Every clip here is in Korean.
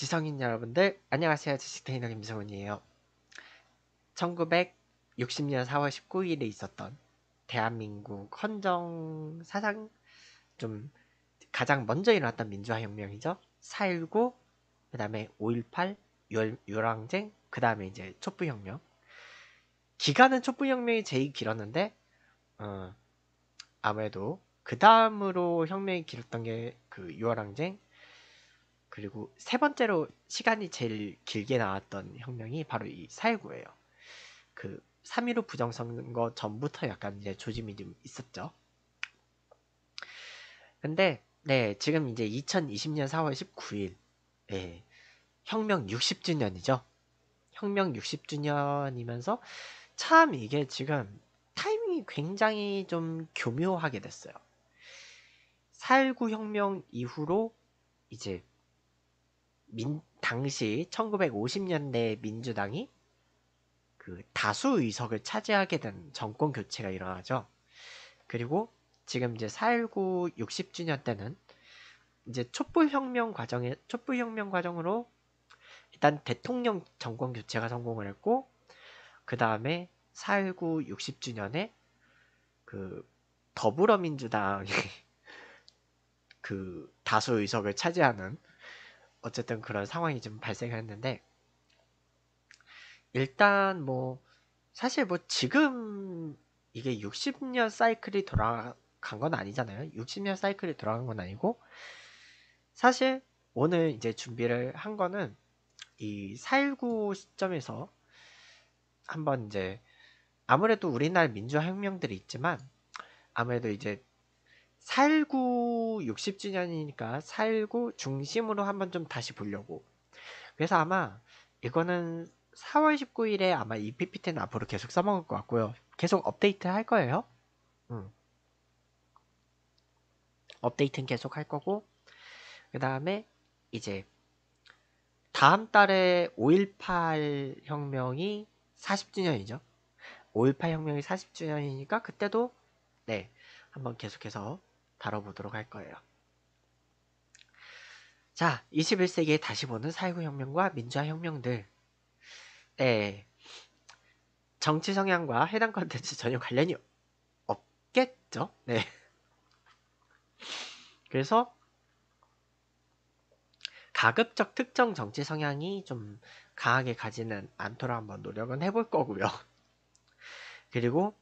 지성인 여러분들 안녕하세요 지식테이너 김성훈이에요 1960년 4월 19일에 있었던 대한민국 헌정 사상 좀 가장 먼저 일어났던 민주화혁명이죠 4.19그 다음에 5.18 유월, 요랑쟁 그 다음에 이제 촛불혁명 기간은 촛불혁명이 제일 길었는데 어, 아무래도 그 다음으로 혁명이 길었던 게 그 유월항쟁 그리고 세 번째로 시간이 제일 길게 나왔던 혁명이 바로 이 4.19예요. 그 3.15 부정선거 전부터 약간 이제 조짐이 좀 있었죠. 근데 네 지금 이제 2020년 4월 19일 네, 혁명 60주년이죠. 혁명 60주년이면서 참 이게 지금 타이밍이 굉장히 좀 교묘하게 됐어요. 4.19 혁명 이후로 이제 민, 당시 1950년대 민주당이 그 다수 의석을 차지하게 된 정권 교체가 일어나죠. 그리고 지금 이제 4.19 60주년 때는 이제 촛불혁명 과정에 촛불혁명 과정으로 일단 대통령 정권 교체가 성공을 했고 그 다음에 4.19 60주년에 그 더불어민주당이 그 다수 의석을 차지하는 어쨌든 그런 상황이 좀 발생했는데 일단 뭐 사실 뭐 지금 이게 60년 사이클이 돌아간 건 아니잖아요. 60년 사이클이 돌아간 건 아니고 사실 오늘 이제 준비를 한 거는 이 4.19 시점에서 한번 이제 아무래도 우리나라 민주화 혁명들이 있지만 아무래도 이제 살구 60주년이니까 살구 중심으로 한번 좀 다시 보려고. 그래서 아마 이거는 4월 19일에 아마 이 PPT는 앞으로 계속 써먹을 것 같고요. 계속 업데이트 할 거예요. 음. 업데이트는 계속 할 거고, 그 다음에 이제 다음 달에 5.18 혁명이 40주년이죠. 5.18 혁명이 40주년이니까 그때도 네, 한번 계속해서 다뤄보도록 할 거예요. 자, 21세기에 다시 보는 사회구 혁명과 민주화 혁명들. 네. 정치 성향과 해당 컨텐츠 전혀 관련이 없겠죠? 네. 그래서 가급적 특정 정치 성향이 좀 강하게 가지는 않도록 한번 노력은 해볼 거고요. 그리고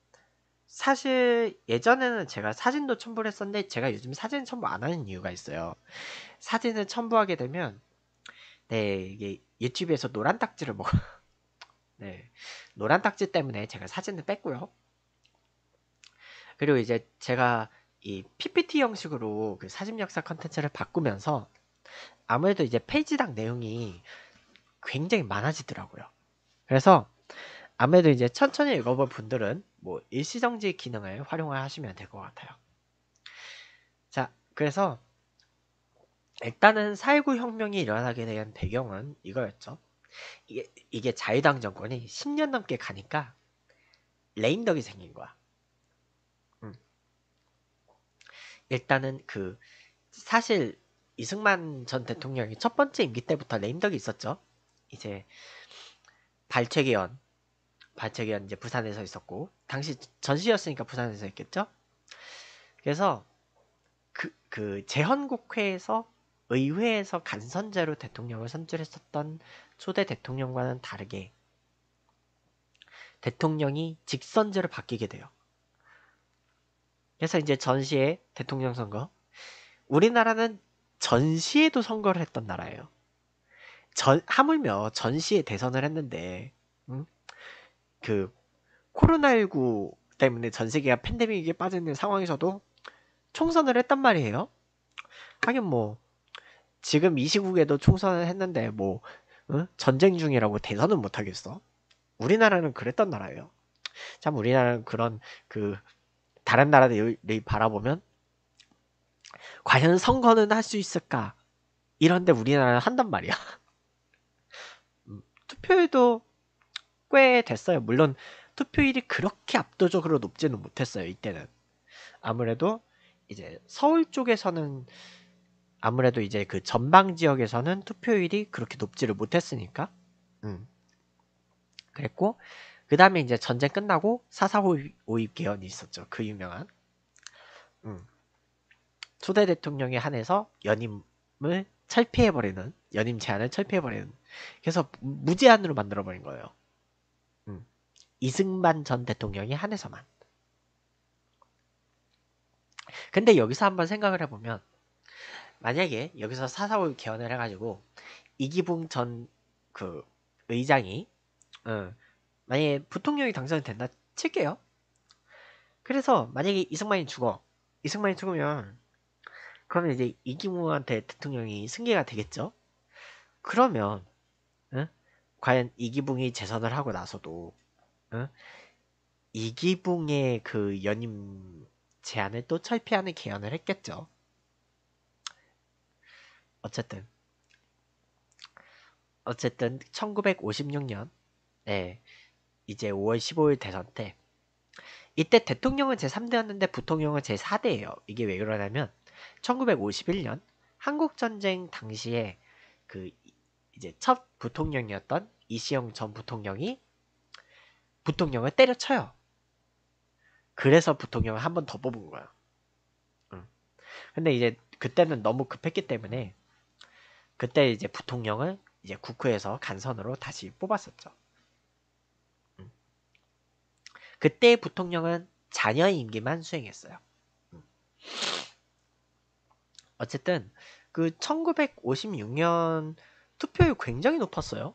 사실 예전에는 제가 사진도 첨부를 했었는데 제가 요즘 사진 첨부 안 하는 이유가 있어요. 사진을 첨부하게 되면 네 이게 유튜브에서 노란 딱지를 먹어. 네 노란 딱지 때문에 제가 사진을 뺐고요. 그리고 이제 제가 이 PPT 형식으로 그 사진 역사 컨텐츠를 바꾸면서 아무래도 이제 페이지당 내용이 굉장히 많아지더라고요. 그래서 아무래도 이제 천천히 읽어볼 분들은 뭐 일시정지 기능을 활용 하시면 될 것 같아요. 자, 그래서 일단은 4.19 혁명이 일어나게 된 배경은 이거였죠. 이게, 이게 자유당 정권이 10년 넘게 가니까 레임덕이 생긴 거야. 음. 일단은 그 사실 이승만 전 대통령이 첫 번째 임기 때부터 레임덕이 있었죠. 이제 발췌개헌 발표가 이제 부산에서 있었고 당시 전시였으니까 부산에서 있겠죠. 그래서 그, 그 재헌국회에서 의회에서 간선제로 대통령을 선출했었던 초대 대통령과는 다르게 대통령이 직선제로 바뀌게 돼요. 그래서 이제 전시의 대통령 선거. 우리나라는 전시에도 선거를 했던 나라예요. 전, 하물며 전시에 대선을 했는데 그 코로나19 때문에 전 세계가 팬데믹에 빠지는 상황에서도 총선을 했단 말이에요. 하긴 뭐 지금 이 시국에도 총선을 했는데 뭐 응? 어? 전쟁 중이라고 대선은 못 하겠어. 우리나라는 그랬던 나라예요. 참 우리나라는 그런 그 다른 나라들이 바라보면 과연 선거는 할 수 있을까? 이런데 우리나라는 한단 말이야. 음, 투표에도 꽤 됐어요. 물론 투표율이 그렇게 압도적으로 높지는 못했어요. 이때는. 아무래도 이제 서울 쪽에서는 아무래도 이제 그 전방 지역에서는 투표율이 그렇게 높지를 못했으니까. 음. 그랬고 그 다음에 이제 전쟁 끝나고 사사오입 개헌이 있었죠. 그 유명한. 음. 초대 대통령에 한해서 연임을 철폐해버리는 연임 제한을 철폐해버리는 그래서 무제한으로 만들어버린 거예요. 이승만 전 대통령이 한해서만. 근데 여기서 한번 생각을 해보면 만약에 여기서 사사오 개헌을 해가지고 이기붕 전 그 의장이 어, 만약에 부통령이 당선된다 칠게요. 그래서 만약에 이승만이 죽어 이승만이 죽으면 그러면 이제 이기붕한테 대통령이 승계가 되겠죠. 그러면 어? 과연 이기붕이 재선을 하고 나서도 어? 이기붕의 그 연임 제안을 또 철폐하는 개헌을 했겠죠. 어쨌든 어쨌든 1956년 네, 예, 이제 5월 15일 대선 때 이때 대통령은 제3대였는데 부통령은 제4대예요. 이게 왜 그러냐면 1951년 한국 전쟁 당시에 그 이제 첫 부통령이었던 이시영 전 부통령이 부통령을 때려쳐요. 그래서 부통령을 한 번 더 뽑은 거야. 응. 근데 이제 그때는 너무 급했기 때문에 그때 이제 부통령을 이제 국회에서 간선으로 다시 뽑았었죠. 응. 그때 부통령은 자녀 임기만 수행했어요. 응. 어쨌든 그 1956년 투표율 굉장히 높았어요.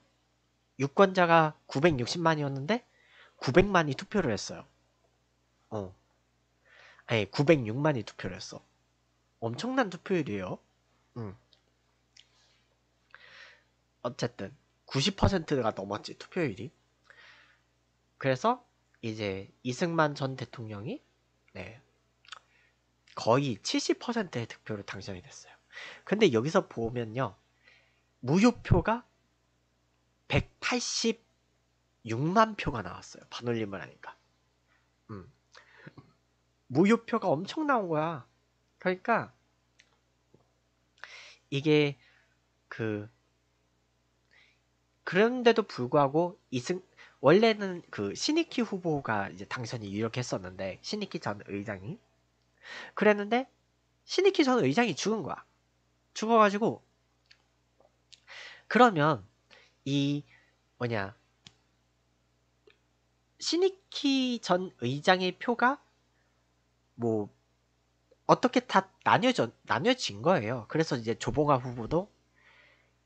유권자가 960만이었는데 900만이 투표를 했어요. 어. 아니, 906만이 투표를 했어. 엄청난 투표율이에요. 음. 어쨌든 90%가 넘었지 투표율이. 그래서 이제 이승만 전 대통령이 네, 거의 70%의 득표로 당선이 됐어요. 근데 여기서 보면요. 무효표가 180 6만 표가 나왔어요. 반올림을 하니까. 음. 무효표가 엄청 나온 거야. 그러니까 이게 그 그런데도 불구하고 이승 원래는 그 시니키 후보가 이제 당선이 유력했었는데 신익희 전 의장이 그랬는데 신익희 전 의장이 죽은 거야. 죽어가지고 그러면 이 뭐냐 시니키 전 의장의 표가 뭐 어떻게 다 나뉘어져 나뉘어진 거예요. 그래서 이제 조봉아 후보도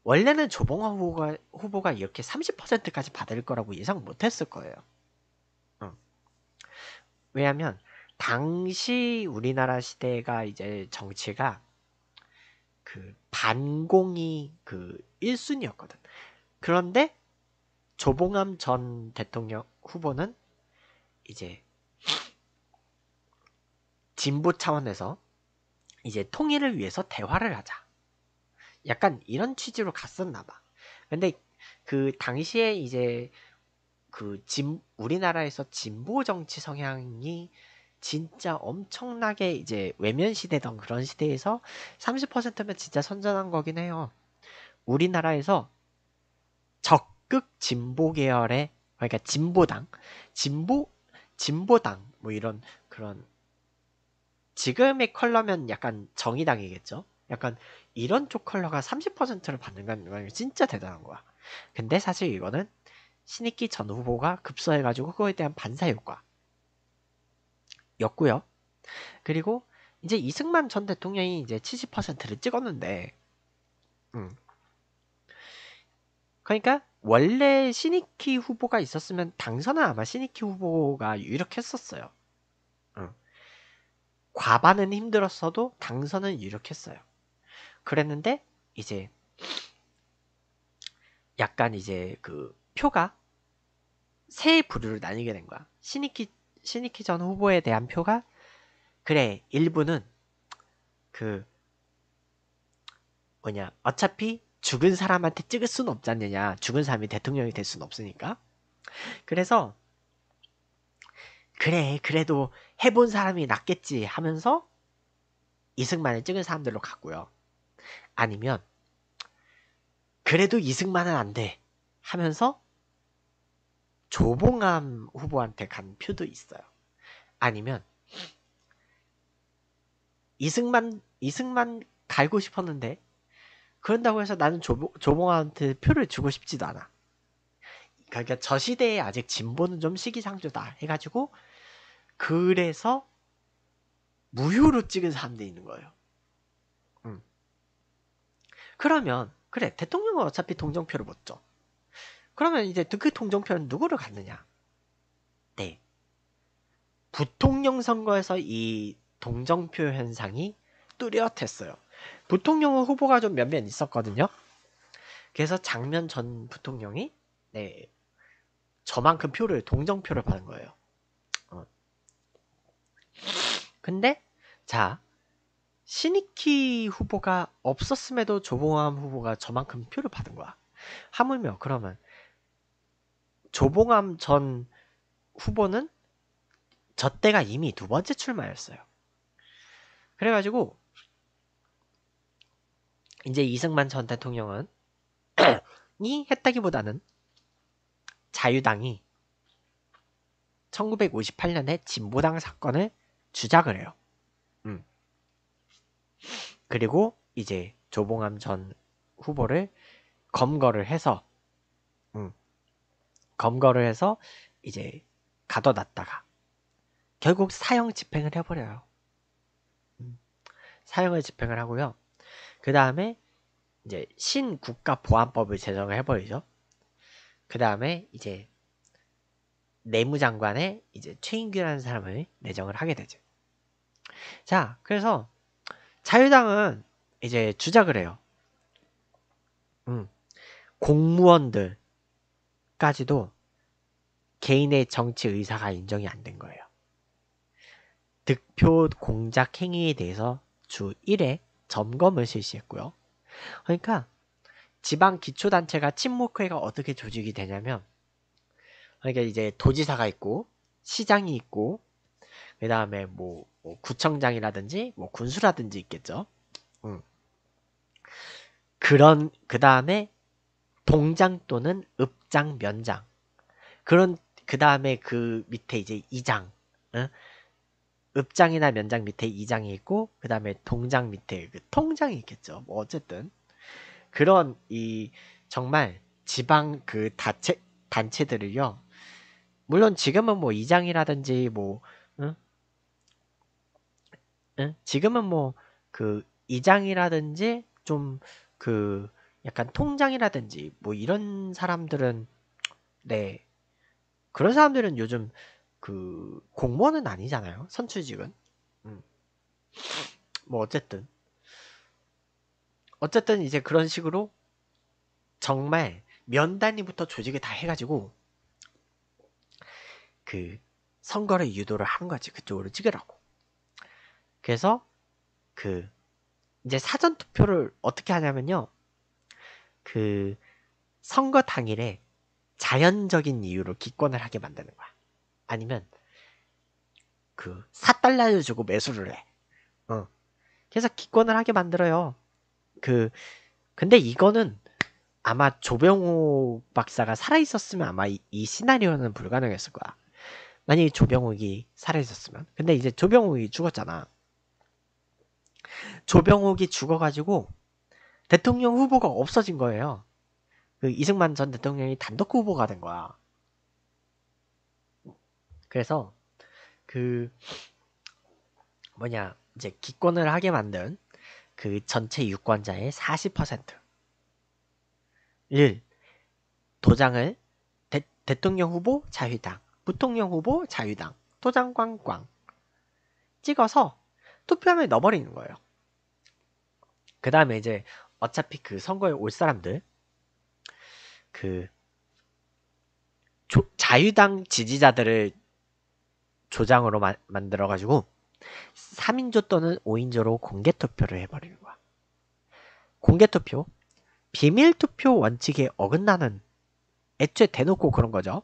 원래는 조봉아 후보가 후보가 이렇게 30%까지 받을 거라고 예상 못했을 거예요. 응. 왜냐하면 당시 우리나라 시대가 이제 정치가 그 반공이 그 1순위였거든. 그런데 조봉암 전 대통령 후보는 이제 진보 차원에서 이제 통일을 위해서 대화를 하자. 약간 이런 취지로 갔었나 봐. 근데 그 당시에 이제 그 진, 우리나라에서 진보 정치 성향이 진짜 엄청나게 이제 외면시대던 그런 시대에서 30%면 진짜 선전한 거긴 해요. 우리나라에서 적 극진보 그 계열의 그러니까 진보당, 진보 진보당 뭐 이런 그런 지금의 컬러면 약간 정의당이겠죠. 약간 이런 쪽 컬러가 30%를 받는 건 진짜 대단한 거야. 근데 사실 이거는 신익기 전 후보가 급서해가지고 그거에 대한 반사 효과 였고요. 그리고 이제 이승만 전 대통령이 이제 70%를 찍었는데, 음. 그러니까 원래 시니키 후보가 있었으면 당선은 아마 시니키 후보가 유력했었어요. 응. 과반은 힘들었어도 당선은 유력했어요. 그랬는데 이제 약간 이제 그 표가 세 부류로 나뉘게 된 거야. 시니키 시니키 전 후보에 대한 표가 그래 일부는 그 뭐냐 어차피 죽은 사람한테 찍을 수는 없지 않느냐. 죽은 사람이 대통령이 될 수는 없으니까. 그래서 그래 그래도 해본 사람이 낫겠지 하면서 이승만을 찍은 사람들로 갔고요. 아니면 그래도 이승만은 안 돼 하면서 조봉암 후보한테 간 표도 있어요. 아니면 이승만 이승만 갈고 싶었는데 그런다고 해서 나는 조봉 조모한테 표를 주고 싶지도 않아. 그러니까 저 시대에 아직 진보는 좀 시기상조다 해가지고 그래서 무효로 찍은 사람들이 있는 거예요. 음. 그러면 그래 대통령은 어차피 동정표를 못 줘. 그러면 이제 그 통정표는 그 누구를 갖느냐? 네. 부통령 선거에서 이 동정표 현상이 뚜렷했어요. 부통령은 후보가 좀 몇몇 있었거든요. 그래서 장면 전 부통령이 네 저만큼 표를 동정표를 받은 거예요. 어. 근데 자 신익희 후보가 없었음에도 조봉암 후보가 저만큼 표를 받은 거야. 하물며 그러면 조봉암 전 후보는 저 때가 이미 두 번째 출마였어요. 그래가지고 이제 이승만 전 대통령은 이 했다기보다는 자유당이 1958년에 진보당 사건을 주작을 해요. 음. 그리고 이제 조봉암 전 후보를 검거를 해서 음. 검거를 해서 이제 가둬놨다가 결국 사형 집행을 해버려요. 음. 사형을 집행을 하고요. 그 다음에 이제 신국가보안법을 제정을 해버리죠. 그 다음에 이제 내무장관에 이제 최인규라는 사람을 내정을 하게 되죠. 자, 그래서 자유당은 이제 주작을 해요. 음, 공무원들까지도 개인의 정치 의사가 인정이 안 된 거예요. 득표 공작 행위에 대해서 주 1회 점검을 실시했고요. 그러니까 지방 기초단체가 친목회가 어떻게 조직이 되냐면 그러니까 이제 도지사가 있고 시장이 있고 그 다음에 뭐, 뭐, 구청장이라든지 뭐 군수라든지 있겠죠. 음. 그런 그 다음에 동장 또는 읍장 면장 그런 그 다음에 그 밑에 이제 이장 응? 읍장이나 면장 밑에 이장이 있고 그 다음에 동장 밑에 그 통장이 있겠죠. 뭐 어쨌든 그런 이 정말 지방 그 다체 단체들을요. 물론 지금은 뭐 이장이라든지 뭐 응? 응? 지금은 뭐 그 이장이라든지 좀 그 약간 통장이라든지 뭐 이런 사람들은 네 그런 사람들은 요즘 그 공무원은 아니잖아요. 선출직은. 음. 뭐 어쨌든 어쨌든 이제 그런 식으로 정말 면 단위부터 조직을 다 해가지고 그 선거를 유도를 하는 거지 그쪽으로 찍으라고. 그래서 그 이제 사전 투표를 어떻게 하냐면요. 그 선거 당일에 자연적인 이유로 기권을 하게 만드는 거야. 아니면 그 4달러를 주고 매수를 해. 어. 그래서 기권을 하게 만들어요. 그 근데 이거는 아마 조병호 박사가 살아있었으면 아마 이, 이 시나리오는 불가능했을 거야. 만약에 조병욱이 살아있었으면. 근데 이제 조병욱이 죽었잖아. 조병욱이 죽어가지고 대통령 후보가 없어진 거예요. 그 이승만 전 대통령이 단독 후보가 된 거야. 그래서 그 뭐냐 이제 기권을 하게 만든 그 전체 유권자의 40% 1. 도장을 대, 대통령 후보 자유당 부통령 후보 자유당 도장 꽝꽝 찍어서 투표함에 넣어버리는 거예요. 그 다음에 이제 어차피 그 선거에 올 사람들 그 조, 자유당 지지자들을 조장으로 마, 만들어가지고 3인조 또는 5인조로 공개 투표를 해버리는 거야. 공개 투표, 비밀 투표 원칙에 어긋나는 애초에 대놓고 그런 거죠.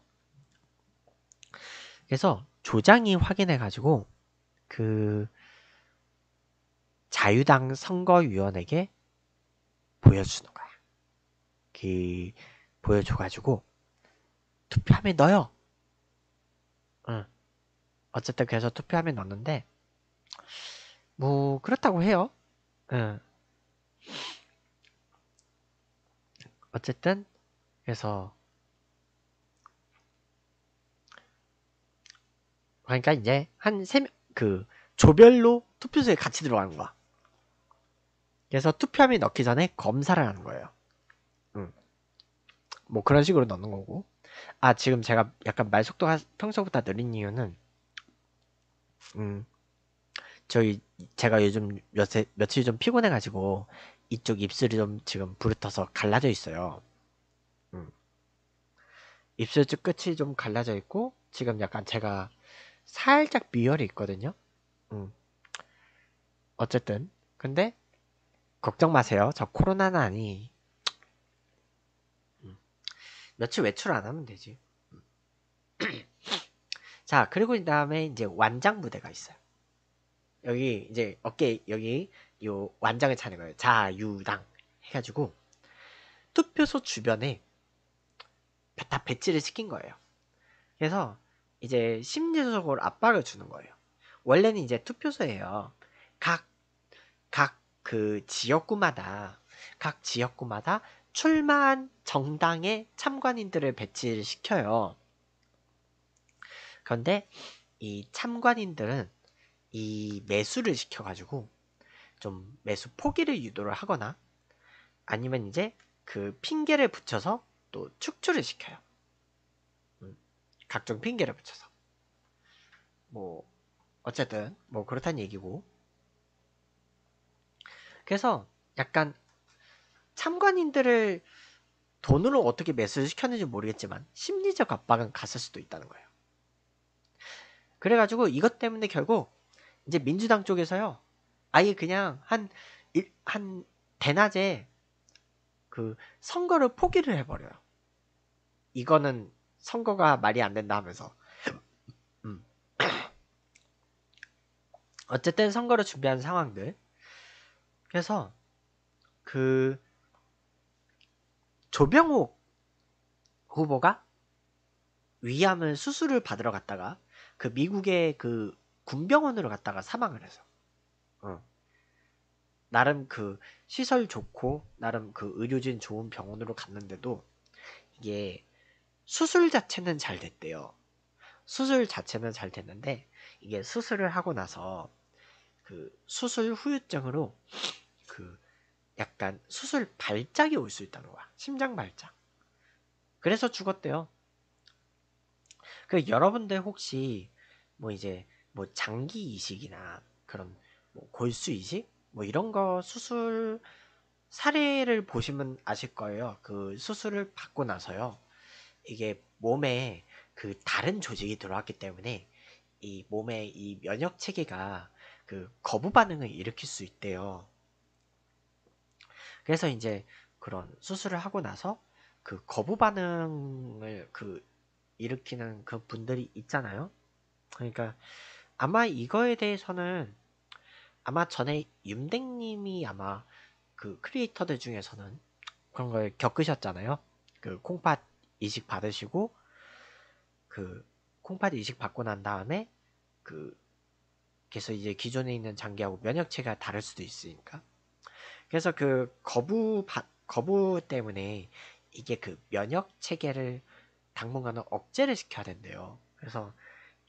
그래서 조장이 확인해가지고 그 자유당 선거위원에게 보여주는 거야. 그 보여줘가지고 투표함에 넣어요. 어쨌든 그래서 투표하면 넣는데 뭐 그렇다고 해요. 응. 예. 어쨌든 그래서 그러니까 이제 한세그 조별로 투표소에 같이 들어가는 거야. 그래서 투표함에 넣기 전에 검사를 하는 거예요. 음. 뭐 그런 식으로 넣는 거고. 아 지금 제가 약간 말 속도가 평소보다 느린 이유는 음. 저희 제가 요즘 몇세, 며칠 좀 피곤해가지고 이쪽 입술이 좀 지금 부르터서 갈라져 있어요. 음. 입술 쪽 끝이 좀 갈라져 있고 지금 약간 제가 살짝 미열이 있거든요. 음. 어쨌든 근데 걱정 마세요. 저 코로나는 아니. 음. 며칠 외출 안 하면 되지. 음. 자, 그리고 그 다음에 이제 완장 무대가 있어요. 여기 이제 어깨 여기 요 완장을 차는 거예요. 자유당 해가지고 투표소 주변에 다 배치를 시킨 거예요. 그래서 이제 심리적으로 압박을 주는 거예요. 원래는 이제 투표소예요. 각 각 그 지역구마다 각 지역구마다 출마한 정당의 참관인들을 배치를 시켜요. 그런데 이 참관인들은 이 매수를 시켜가지고 좀 매수 포기를 유도를 하거나 아니면 이제 그 핑계를 붙여서 또 축출을 시켜요. 음, 각종 핑계를 붙여서. 뭐, 어쨌든, 뭐 그렇단 얘기고. 그래서 약간 참관인들을 돈으로 어떻게 매수를 시켰는지 모르겠지만 심리적 압박은 갔을 수도 있다는 거예요. 그래가지고 이것 때문에 결국 이제 민주당 쪽에서요. 아예 그냥 한, 일, 한 대낮에 그 선거를 포기를 해버려요. 이거는 선거가 말이 안 된다 하면서. 음. 어쨌든 선거를 준비한 상황들. 그래서 그 조병옥 후보가 위암을 수술을 받으러 갔다가 그 미국의 그 군병원으로 갔다가 사망을 해서 어. 나름 그 시설 좋고 나름 그 의료진 좋은 병원으로 갔는데도 이게 수술 자체는 잘 됐대요. 수술 자체는 잘 됐는데 이게 수술을 하고 나서 그 수술 후유증으로 그 약간 수술 발작이 올 수 있다는 거야. 심장 발작. 그래서 죽었대요. 그 여러분들 혹시 뭐 이제 뭐 장기 이식이나 그런 뭐 골수 이식 뭐 이런 거 수술 사례를 보시면 아실 거예요. 그 수술을 받고 나서요. 이게 몸에 그 다른 조직이 들어왔기 때문에 이 몸의 이 면역 체계가 그 거부 반응을 일으킬 수 있대요. 그래서 이제 그런 수술을 하고 나서 그 거부 반응을 그 일으키는 그 분들이 있잖아요. 그러니까 아마 이거에 대해서는 아마 전에 윤댕님이 아마 그 크리에이터들 중에서는 그런 걸 겪으셨잖아요. 그 콩팥 이식 받으시고 그 콩팥 이식 받고 난 다음에 그 그래서 이제 기존에 있는 장기하고 면역체가 다를 수도 있으니까 그래서 그 거부 바, 거부 때문에 이게 그 면역 체계를 당분간은 억제를 시켜야 된대요. 그래서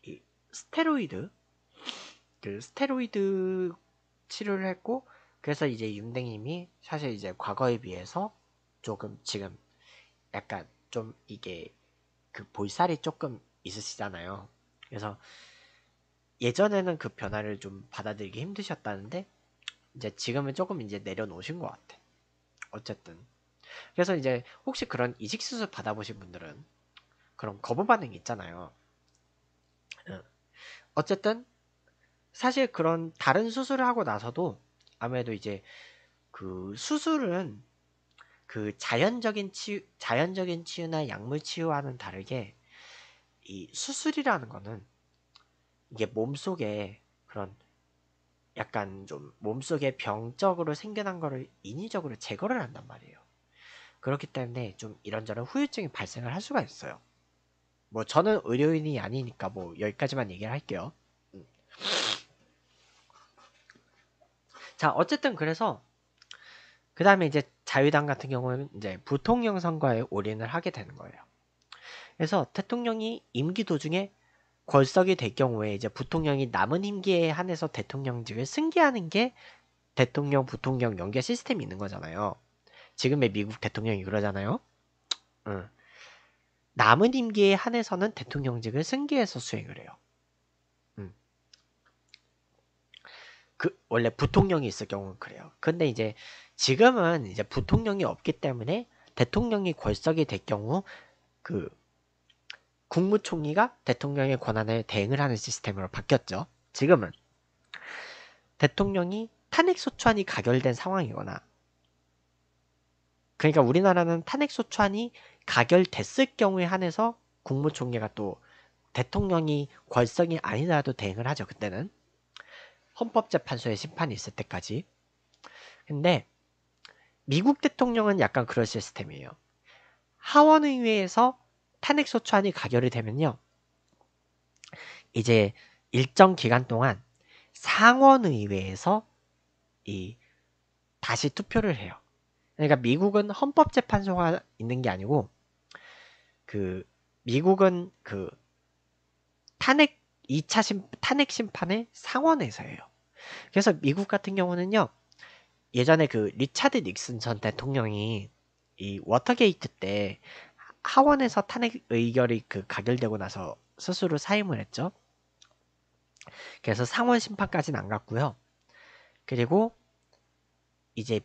이 스테로이드 그 스테로이드 치료를 했고 그래서 이제 윤댕님이 사실 이제 과거에 비해서 조금 지금 약간 좀 이게 그 볼살이 조금 있으시잖아요. 그래서 예전에는 그 변화를 좀 받아들이기 힘드셨다는데 이제 지금은 조금 이제 내려놓으신 것 같아. 어쨌든 그래서 이제 혹시 그런 이식 수술 받아보신 분들은 그럼 거부 반응이 있잖아요. 어쨌든 사실 그런 다른 수술을 하고 나서도 아무래도 이제 그 수술은 그 자연적인 치유, 자연적인 치유나 약물 치유와는 다르게 이 수술이라는 거는 이게 몸속에 그런 약간 좀 몸속에 병적으로 생겨난 거를 인위적으로 제거를 한단 말이에요. 그렇기 때문에 좀 이런저런 후유증이 발생을 할 수가 있어요. 뭐 저는 의료인이 아니니까 뭐 여기까지만 얘기를 할게요. 음. 자 어쨌든 그래서 그 다음에 이제 자유당 같은 경우는 이제 부통령 선거에 올인을 하게 되는 거예요. 그래서 대통령이 임기 도중에 권석이 될 경우에 이제 부통령이 남은 임기에 한해서 대통령직을 승계하는 게 대통령 부통령 연계 시스템이 있는 거잖아요. 지금의 미국 대통령이 그러잖아요. 응. 남은 임기에 한해서는 대통령직을 승계해서 수행을 해요. 음. 그 원래 부통령이 있을 경우는 그래요. 근데 이제 지금은 이제 부통령이 없기 때문에 대통령이 궐석이 될 경우 그 국무총리가 대통령의 권한을 대행을 하는 시스템으로 바뀌었죠. 지금은 대통령이 탄핵소추안이 가결된 상황이거나 그러니까 우리나라는 탄핵소추안이 가결됐을 경우에 한해서 국무총리가 또 대통령이 권성이 아니라도 대응을 하죠. 그때는 헌법재판소의 심판이 있을 때까지. 근데 미국 대통령은 약간 그럴 시스템이에요. 하원의회에서 탄핵소추안이 가결이 되면요. 이제 일정 기간 동안 상원의회에서 이 다시 투표를 해요. 그러니까 미국은 헌법재판소가 있는 게 아니고 그 미국은 그 탄핵 2차 심, 탄핵 심판의 상원에서예요. 그래서 미국 같은 경우는요. 예전에 그 리차드 닉슨 전 대통령이 이 워터게이트 때 하원에서 탄핵 의결이 그 가결되고 나서 스스로 사임을 했죠. 그래서 상원 심판까지는 안 갔고요. 그리고 이제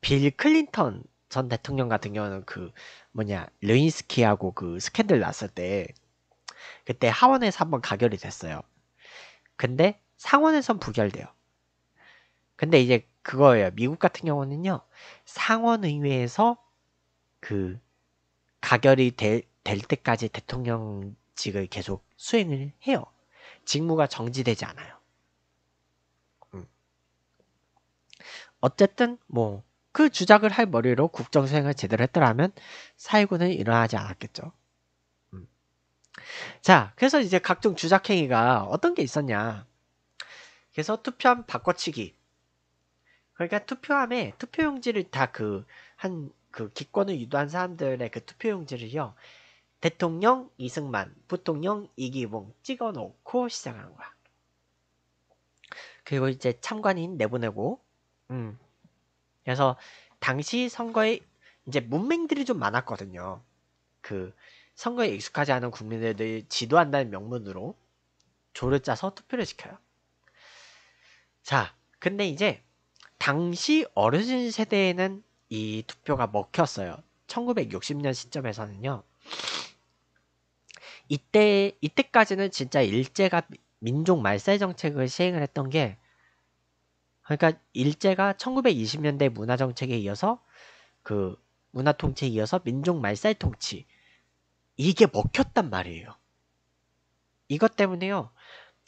빌 클린턴 전 대통령 같은 경우는 그 뭐냐 르인스키하고 그 스캔들 났을 때 그때 하원에서 한번 가결이 됐어요. 근데 상원에선 부결돼요. 근데 이제 그거예요. 미국 같은 경우는요. 상원의회에서 그 가결이 될, 될 때까지 대통령직을 계속 수행을 해요. 직무가 정지되지 않아요. 음. 어쨌든 뭐그 주작을 할 머리로 국정 수행을 제대로 했더라면 사일군은 일어나지 않았겠죠. 음. 자, 그래서 이제 각종 주작 행위가 어떤 게 있었냐? 그래서 투표함 바꿔치기. 그러니까 투표함에 투표용지를 다 그 한그 그 기권을 유도한 사람들의 그 투표용지를요. 대통령 이승만, 부통령 이기봉 찍어놓고 시작하는 거야. 그리고 이제 참관인 내보내고, 음. 그래서 당시 선거에 이제 문맹들이 좀 많았거든요. 그 선거에 익숙하지 않은 국민들을 지도한다는 명분으로 조를 짜서 투표를 시켜요. 자, 근데 이제 당시 어르신 세대에는 이 투표가 먹혔어요. 1960년 시점에서는요. 이때 이때까지는 진짜 일제가 민족 말살 정책을 시행을 했던 게 그러니까 일제가 1920년대 문화 정책에 이어서 그 문화 통치에 이어서 민족 말살 통치 이게 먹혔단 말이에요. 이것 때문에요.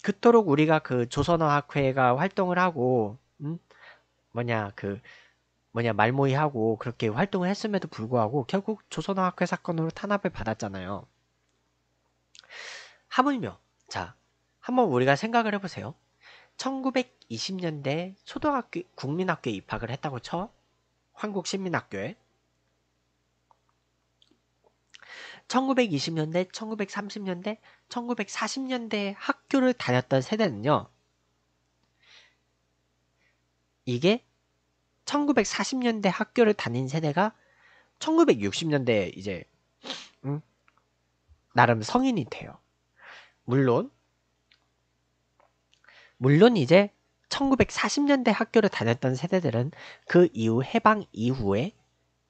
그토록 우리가 그 조선어학회가 활동을 하고 음? 뭐냐 그 뭐냐 말모이하고 그렇게 활동을 했음에도 불구하고 결국 조선어학회 사건으로 탄압을 받았잖아요. 하물며 자 한번 우리가 생각을 해보세요. 1920년대 초등학교 국민학교에 입학을 했다고 쳐. 한국 신민학교에. 1920년대, 1930년대, 1940년대 학교를 다녔던 세대는요. 이게 1940년대 학교를 다닌 세대가 1960년대에 이제 음, 나름 성인이 돼요. 물론 물론 이제 1940년대 학교를 다녔던 세대들은 그 이후 해방 이후에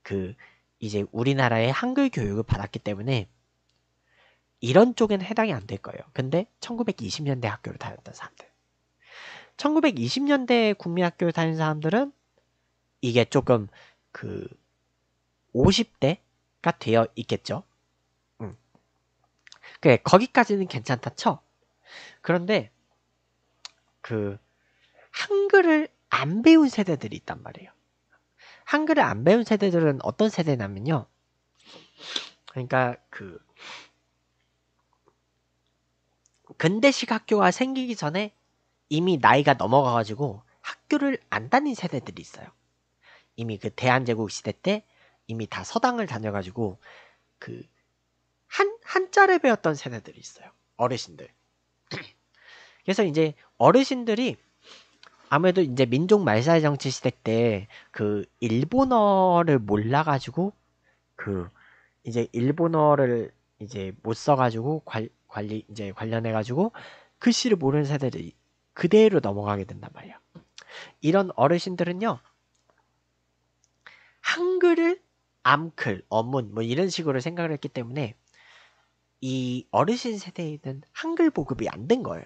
그 이제 우리나라의 한글 교육을 받았기 때문에 이런 쪽엔 해당이 안 될 거예요. 근데 1920년대 학교를 다녔던 사람들. 1920년대 국민학교를 다닌 사람들은 이게 조금 그 50대가 되어 있겠죠. 음. 그래, 거기까지는 괜찮다 쳐. 그런데 그 한글을 안 배운 세대들이 있단 말이에요. 한글을 안 배운 세대들은 어떤 세대냐면요. 그러니까 그 근대식 학교가 생기기 전에 이미 나이가 넘어가가지고 학교를 안 다닌 세대들이 있어요. 이미 그 대한제국 시대 때 이미 다 서당을 다녀가지고 그 한 한자를 배웠던 세대들이 있어요. 어르신들. 그래서 이제 어르신들이 아무래도 이제 민족 말살 정치 시대 때 그 일본어를 몰라가지고 그 이제 일본어를 이제 못 써가지고 관, 관리 이제 관련해가지고 글씨를 모르는 세대들이 그대로 넘어가게 된단 말이야. 이런 어르신들은요 한글을 암클 어문 뭐 이런 식으로 생각을 했기 때문에 이 어르신 세대에는 한글 보급이 안 된 거예요.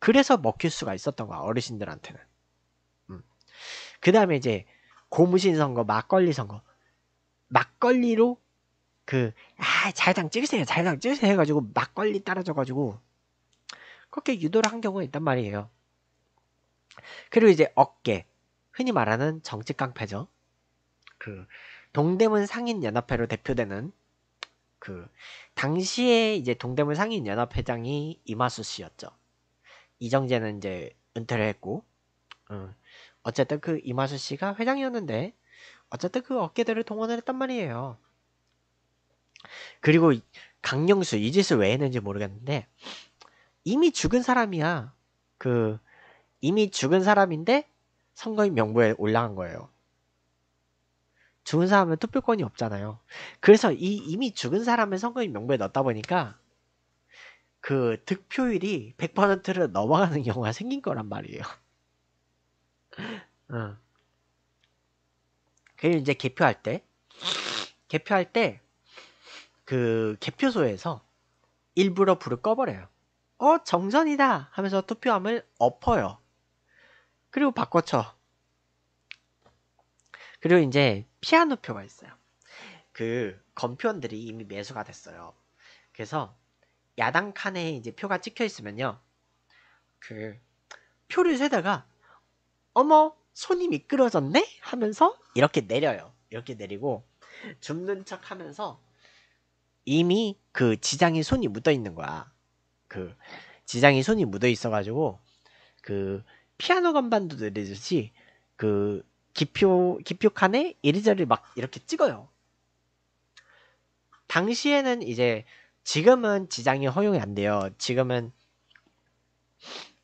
그래서 먹힐 수가 있었던 거야 어르신들한테는. 음. 그 다음에 이제 고무신 선거, 막걸리 선거, 막걸리로 그 아, 자유당 찍으세요, 자유당 찍으세요 해가지고 막걸리 따라줘가지고 그렇게 유도를 한 경우가 있단 말이에요. 그리고 이제 어깨, 흔히 말하는 정치 깡패죠. 그 동대문 상인연합회로 대표되는 그 당시에 이제 동대문 상인연합회장이 이마수 씨였죠. 이정재는 이제 은퇴를 했고 어, 쨌든그 이마수 씨가 회장이었는데 어쨌든 그 어깨들을 동원을 했단 말이에요. 그리고 강영수, 이지수 왜 했는지 모르겠는데 이미 죽은 사람이야. 그 이미 죽은 사람인데 선거인 명부에 올라간 거예요. 죽은 사람은 투표권이 없잖아요. 그래서 이 이미 죽은 사람을 선거인 명부에 넣다 보니까 그 득표율이 100%를 넘어가는 경우가 생긴 거란 말이에요. 어. 그래서 이제 개표할 때, 개표할 때, 그 개표소에서 일부러 불을 꺼버려요. 어, 정전이다! 하면서 투표함을 엎어요. 그리고 바꿔쳐. 그리고 이제 피아노표가 있어요. 그검표원들이 이미 매수가 됐어요. 그래서 야당 칸에 이제 표가 찍혀 있으면요. 그 표를 세다가 어머 손이 미끄러졌네 하면서 이렇게 내려요. 이렇게 내리고 줍는 척 하면서 이미 그 지장이 손이 묻어 있는 거야. 그 지장이 손이 묻어 있어가지고 그 피아노 건반도 내리듯이 그 기표 기표 칸에 이리저리 막 이렇게 찍어요. 당시에는 이제 지금은 지장이 허용이 안 돼요. 지금은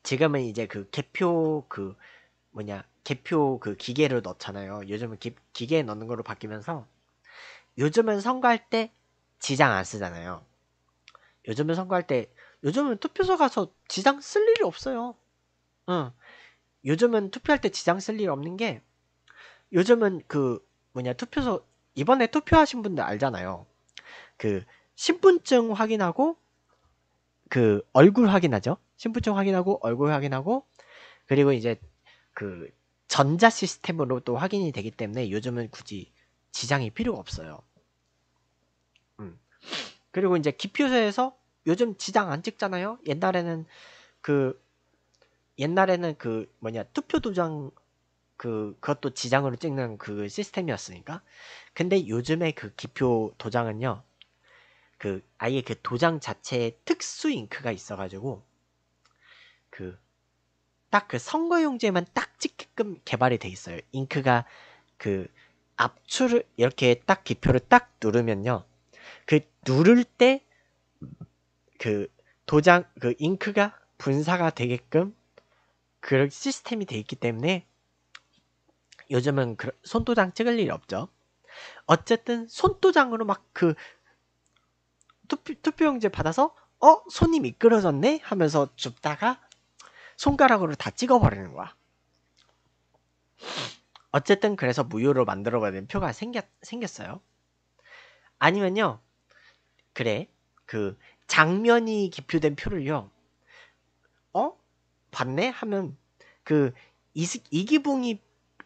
지금은 이제 그 개표 그 뭐냐 개표 그 기계를 넣잖아요. 요즘은 기, 기계에 넣는 걸로 바뀌면서 요즘은 선거할 때 지장 안 쓰잖아요. 요즘은 선거할 때 요즘은 투표소 가서 지장 쓸 일이 없어요. 응. 요즘은 투표할 때 지장 쓸일 없는 게 요즘은 그 뭐냐 투표소 이번에 투표하신 분들 알잖아요. 그 신분증 확인하고 그 얼굴 확인하죠. 신분증 확인하고 얼굴 확인하고 그리고 이제 그 전자 시스템으로 또 확인이 되기 때문에 요즘은 굳이 지장이 필요가 없어요. 음. 그리고 이제 기표소에서 요즘 지장 안 찍잖아요. 옛날에는 그 옛날에는 그 뭐냐 투표 도장 그 그것도 지장으로 찍는 그 시스템이었으니까. 근데 요즘에 그 기표 도장은요. 그 아예 그 도장 자체에 특수 잉크가 있어가지고 그 딱그 그 선거용지에만 딱 찍게끔 개발이 돼 있어요. 잉크가 그 압출을 이렇게 딱 기표를 딱 누르면요. 그 누를 때 그 도장 그 잉크가 분사가 되게끔 그런 시스템이 돼 있기 때문에 요즘은 그 손도장 찍을 일이 없죠. 어쨌든 손도장으로 막그 투표, 투표용지 받아서 어? 손이 미끄러졌네? 하면서 줍다가 손가락으로 다 찍어버리는 거야. 어쨌든 그래서 무효로 만들어버리는 표가 생겼, 생겼어요. 아니면요. 그래. 그 장면이 기표된 표를요. 어? 봤네? 하면 그 이스, 이기붕이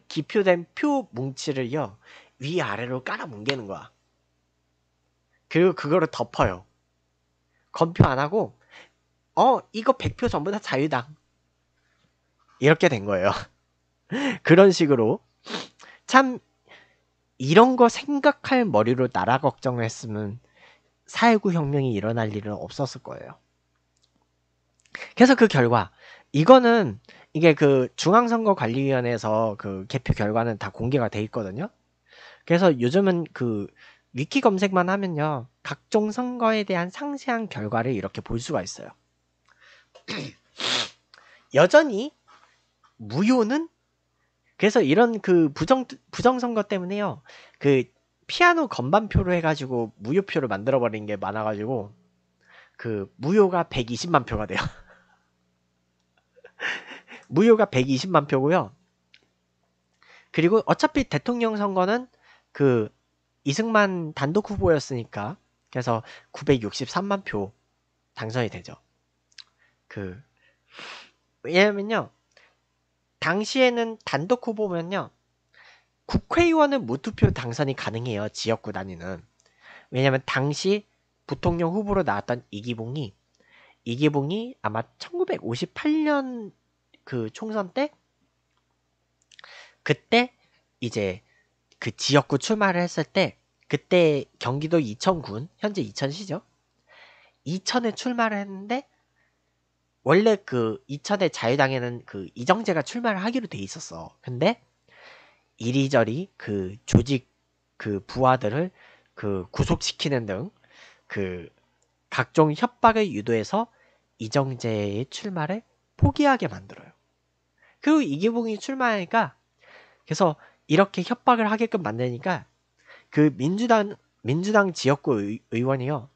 기표된 표 뭉치를요. 위아래로 깔아 뭉개는 거야. 그리고 그거를 덮어요. 검표 안 하고 어 이거 100표 전부 다 자유당 이렇게 된 거예요. 그런 식으로 참 이런 거 생각할 머리로 나라 걱정을 했으면 4.19 혁명이 일어날 일은 없었을 거예요. 그래서 그 결과 이거는 이게 그 중앙선거관리위원회에서 그 개표 결과는 다 공개가 돼 있거든요. 그래서 요즘은 그 위키 검색만 하면요. 각종 선거에 대한 상세한 결과를 이렇게 볼 수가 있어요. 여전히 무효는 그래서 이런 그 부정 부정 선거 때문에요. 그 피아노 건반표로 해가지고 무효표를 만들어버린 게 많아가지고 그 무효가 120만 표가 돼요. 무효가 120만 표고요. 그리고 어차피 대통령 선거는 그 이승만 단독 후보였으니까 그래서 963만 표 당선이 되죠. 그 왜냐면요 당시에는 단독 후보면요 국회의원은 무투표 당선이 가능해요 지역구 단위는 왜냐면 당시 부통령 후보로 나왔던 이기봉이 이기봉이 아마 1958년 그 총선 때 그때 이제 그 지역구 출마를 했을 때 그때 경기도 이천군 현재 이천시죠. 이천에 출마를 했는데 원래 그 이천의 자유당에는 그 이정재가 출마를 하기로 돼 있었어. 근데 이리저리 그 조직 그 부하들을 그 구속시키는 등 그 각종 협박을 유도해서 이정재의 출마를 포기하게 만들어요. 그리고 이기봉이 출마하니까 그래서 이렇게 협박을 하게끔 만드니까 그 민주당 민주당 지역구 의, 원이요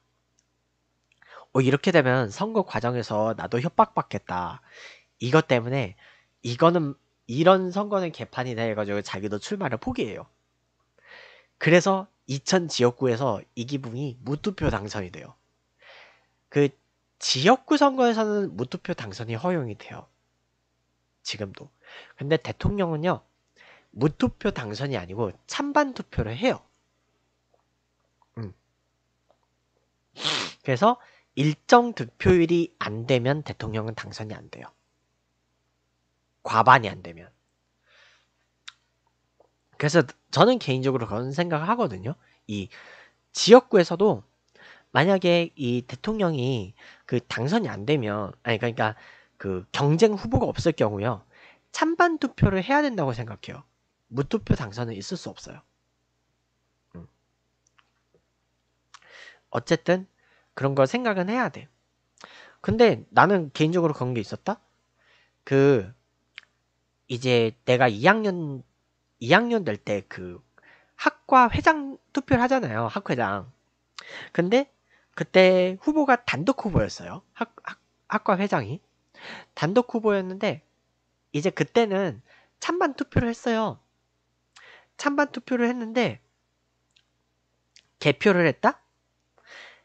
어, 이렇게 되면 선거 과정에서 나도 협박받겠다. 이것 때문에 이거는 이런 선거는 개판이돼가지고 자기도 출마를 포기해요. 그래서 이천 지역구에서 이기붕이 무투표 당선이 돼요. 그 지역구 선거에서는 무투표 당선이 허용이 돼요. 지금도. 근데 대통령은요, 무투표 당선이 아니고 찬반 투표를 해요. 음. 그래서 일정 득표율이 안 되면 대통령은 당선이 안 돼요. 과반이 안 되면. 그래서 저는 개인적으로 그런 생각을 하거든요. 이 지역구에서도 만약에 이 대통령이 그 당선이 안 되면 아니 그러니까 그 경쟁 후보가 없을 경우요. 찬반 투표를 해야 된다고 생각해요. 무투표 당선은 있을 수 없어요. 음. 어쨌든 그런 걸 생각은 해야 돼. 근데 나는 개인적으로 그런 게 있었다. 그 이제 내가 2학년 2학년 될 때 그 학과 회장 투표를 하잖아요. 학회장. 근데 그때 후보가 단독 후보였어요. 학, 학, 학과 회장이. 단독 후보였는데, 이제 그때는 찬반 투표를 했어요. 찬반 투표를 했는데 개표를 했다?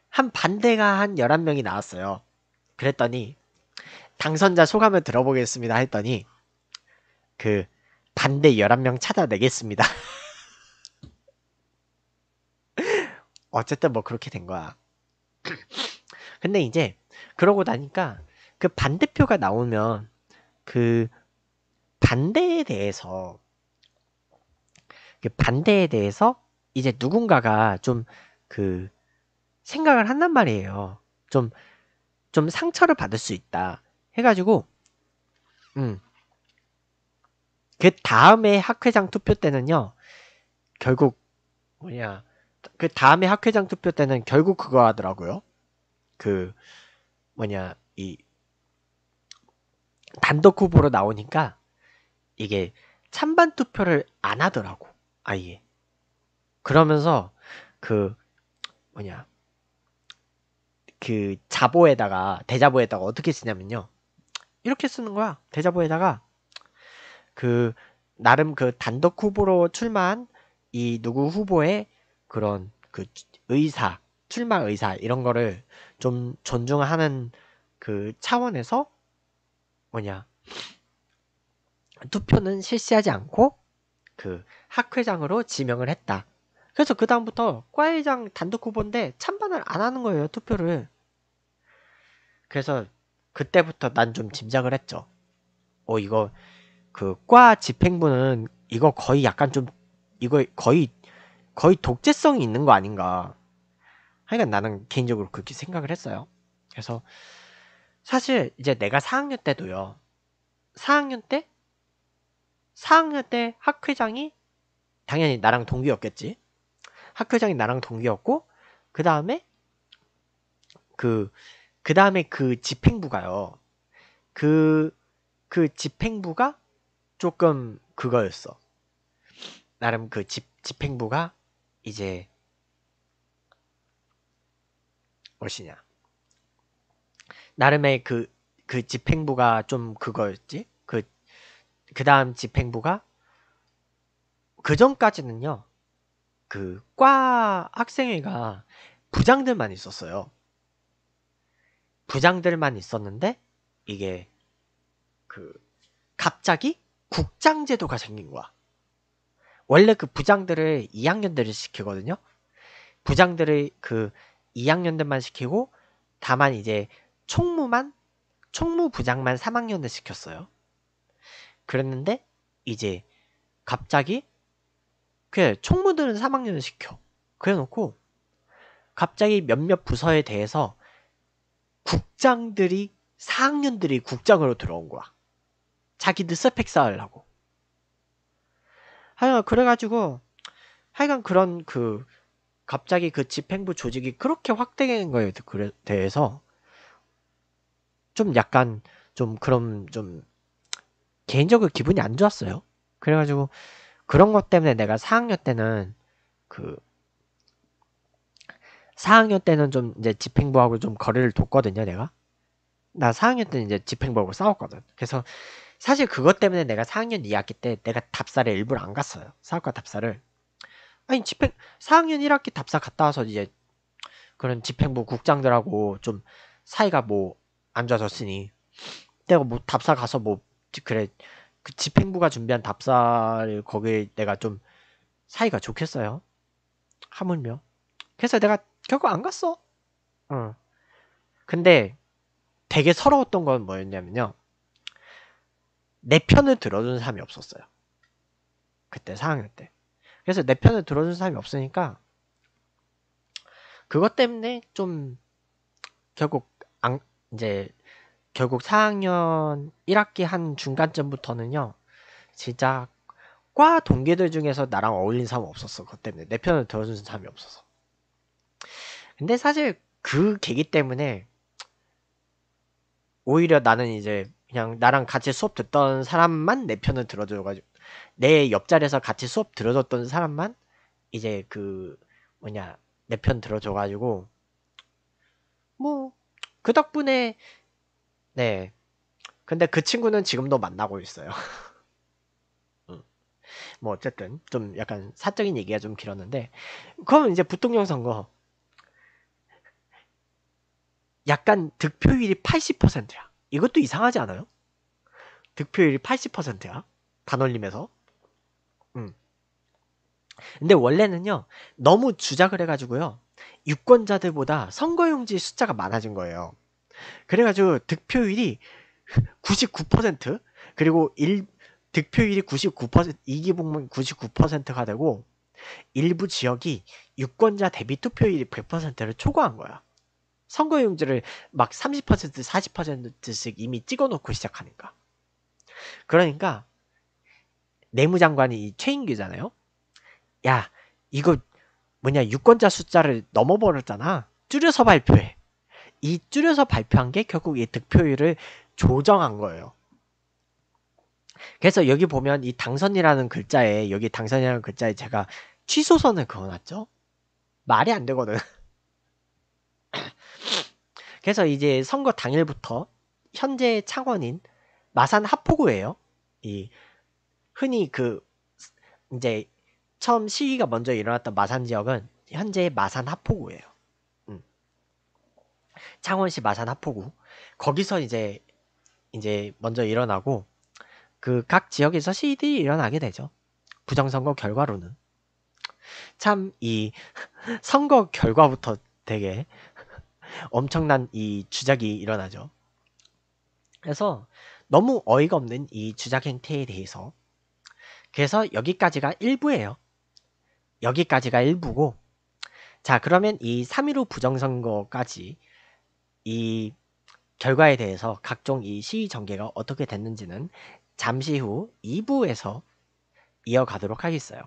한 반대가 한 11명이 나왔어요. 그랬더니 당선자 소감을 들어보겠습니다 했더니 그 반대 11명 찾아내겠습니다. 어쨌든 뭐 그렇게 된 거야. 근데 이제 그러고 나니까 그 반대표가 나오면 그 반대에 대해서 그 반대에 대해서 이제 누군가가 좀 그 생각을 한단 말이에요. 좀, 좀 상처를 받을 수 있다. 해가지고, 음. 그 다음에 학회장 투표 때는요, 결국, 뭐냐, 그 다음에 학회장 투표 때는 결국 그거 하더라고요. 그, 뭐냐, 이, 단독 후보로 나오니까 이게 찬반 투표를 안 하더라고. 아예. 그러면서 그 뭐냐 그 자보에다가 대자보에다가 어떻게 쓰냐면요 이렇게 쓰는 거야 대자보에다가 그 나름 그 단독 후보로 출마한 이 누구 후보의 그런 그 의사 출마 의사 이런 거를 좀 존중하는 그 차원에서 뭐냐 투표는 실시하지 않고 그 학회장으로 지명을 했다. 그래서 그다음부터 과회장 단독 후보인데 찬반을 안 하는 거예요, 투표를. 그래서 그때부터 난 좀 짐작을 했죠. 어, 이거 그 과 집행부는 이거 거의 약간 좀 이거 거의 거의 독재성이 있는 거 아닌가. 하여간 나는 개인적으로 그렇게 생각을 했어요. 그래서 사실 이제 내가 4학년 때도요. 4학년 때 4학년 때 학회장이 당연히 나랑 동기였겠지. 학교장이 나랑 동기였고 그 다음에 그그 그 다음에 그 집행부가요. 그그 그 집행부가 조금 그거였어. 나름 그 집, 집행부가 이제 무시냐 나름의 그, 그 집행부가 좀 그거였지 그, 그 다음 집행부가 그 전까지는요. 그 과 학생회가 부장들만 있었어요. 부장들만 있었는데 이게 그 갑자기 국장 제도가 생긴 거야. 원래 그 부장들을 2학년들을 시키거든요. 부장들을 그 2학년들만 시키고 다만 이제 총무만 총무 부장만 3학년을 시켰어요. 그랬는데 이제 갑자기 그냥 총무들은 3학년을 시켜. 그래놓고 갑자기 몇몇 부서에 대해서 국장들이 4학년들이 국장으로 들어온 거야. 자기들 스펙 쌓으려고. 하여간 그래가지고 하여간 그런 그 갑자기 그 집행부 조직이 그렇게 확대된 거에 대해서 좀 약간 좀 그런 좀 개인적으로 기분이 안 좋았어요. 그래가지고 그런 것 때문에 내가 4학년 때는 그 4학년 때는 좀 이제 집행부하고 좀 거리를 뒀거든요, 내가. 나 4학년 때는 이제 집행부하고 싸웠거든. 그래서 사실 그것 때문에 내가 4학년 2학기 때 내가 답사를 일부러 안 갔어요. 사학과 답사를. 아니, 집행, 4학년 1학기 답사 갔다 와서 이제 그런 집행부 국장들하고 좀 사이가 뭐 안 좋아졌으니 내가 뭐 답사 가서 뭐 그래 그 집행부가 준비한 답사를 거기에 내가 좀 사이가 좋겠어요. 하물며. 그래서 내가 결국 안 갔어. 응. 근데 되게 서러웠던 건 뭐였냐면요. 내 편을 들어준 사람이 없었어요. 그때 4학년 때. 그래서 내 편을 들어준 사람이 없으니까 그것 때문에 좀 결국 안 이제 결국 4학년 1학기 한 중간쯤부터는요, 진짜 과 동기들 중에서 나랑 어울린 사람 없었어. 그것 때문에. 내 편을 들어준 사람이 없어서. 근데 사실 그 계기 때문에 오히려 나는 이제 그냥 나랑 같이 수업 듣던 사람만 내 편을 들어줘가지고 내 옆자리에서 같이 수업 들어줬던 사람만 이제 그 뭐냐 내 편 들어줘가지고 뭐 그 덕분에 네. 근데 그 친구는 지금도 만나고 있어요. 음. 뭐 어쨌든 좀 약간 사적인 얘기가 좀 길었는데 그럼 이제 부통령 선거 약간 득표율이 80%야. 이것도 이상하지 않아요? 득표율이 80%야. 단올림에서. 음. 근데 원래는요. 너무 주작을 해가지고요. 유권자들보다 선거용지 숫자가 많아진 거예요. 그래가지고 득표율이 99% 그리고 1 득표율이 99% 이기복만 99%가 되고 일부 지역이 유권자 대비 투표율이 100%를 초과한 거야. 선거용지를 막30% 40%씩 이미 찍어놓고 시작하니까. 그러니까 내무장관이 최인규잖아요. 야 이거 뭐냐 유권자 숫자를 넘어버렸잖아. 줄여서 발표해. 이 줄여서 발표한 게 결국 이 득표율을 조정한 거예요. 그래서 여기 보면 이 당선이라는 글자에 여기 당선이라는 글자에 제가 취소선을 그어놨죠. 말이 안 되거든. 그래서 이제 선거 당일부터 현재 창원인 마산 합포구예요이 흔히 그 이제 처음 시위가 먼저 일어났던 마산 지역은 현재 마산 합포구예요 창원시 마산 합포구 거기서 이제 이제 먼저 일어나고 그 각 지역에서 시위들이 일어나게 되죠. 부정선거 결과로는 참 이 선거 결과부터 되게 엄청난 이 주작이 일어나죠. 그래서 너무 어이가 없는 이 주작 행태에 대해서 그래서 여기까지가 일부예요. 여기까지가 일부고 자 그러면 이 3.15 부정선거까지 이 결과에 대해서 각종 이 시위 전개가 어떻게 됐는지는 잠시 후 2부에서 이어가도록 하겠어요.